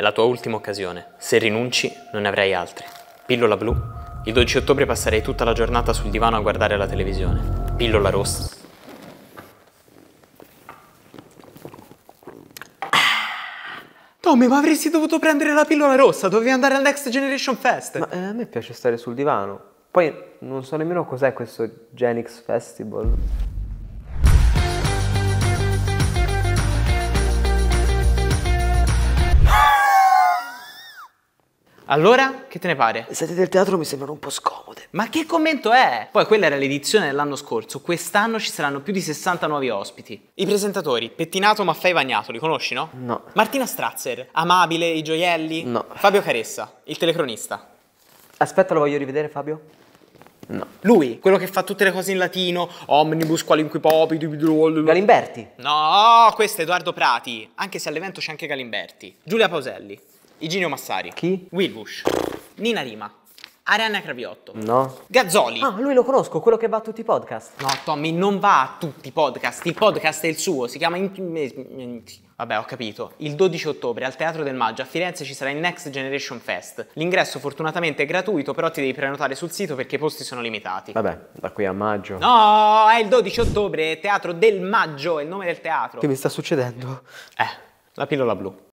È la tua ultima occasione. Se rinunci, non ne avrai altre. Pillola blu. Il 12 ottobre passerei tutta la giornata sul divano a guardare la televisione. Pillola rossa. Tommy, ma avresti dovuto prendere la pillola rossa, dovevi andare al Next Generation Fest. Ma eh, a me piace stare sul divano. Poi non so nemmeno cos'è questo Genix Festival. Allora, che te ne pare? Le sette del teatro mi sembrano un po' scomode. Ma che commento è? Poi quella era l'edizione dell'anno scorso, quest'anno ci saranno più di 60 nuovi ospiti. I presentatori, Pettinato Maffei Vagnato, li conosci no? No. Martina Strazzer, Amabile, I Gioielli? No. Fabio Caressa, il telecronista. Aspetta, lo voglio rivedere Fabio. No. Lui, quello che fa tutte le cose in latino, omnibus qualunque popi, Galimberti. No, questo è Edoardo Prati, anche se all'evento c'è anche Galimberti. Giulia Pauselli. Iginio Massari. Chi? Wilbush. Nina Rima. Arianna Craviotto. No. Gazzoli. Ah, lui lo conosco, quello che va a tutti i podcast. No, Tommy, non va a tutti i podcast. Il podcast è il suo, si chiama... Mm, Vabbè, ho capito. Il 12 ottobre al Teatro del Maggio a Firenze ci sarà il Next Generation Fest. L'ingresso fortunatamente è gratuito, però ti devi prenotare sul sito perché i posti sono limitati. Vabbè, da qui a maggio. No, è il 12 ottobre, Teatro del Maggio, è il nome del teatro. Che mi sta succedendo? Eh, la pillola blu.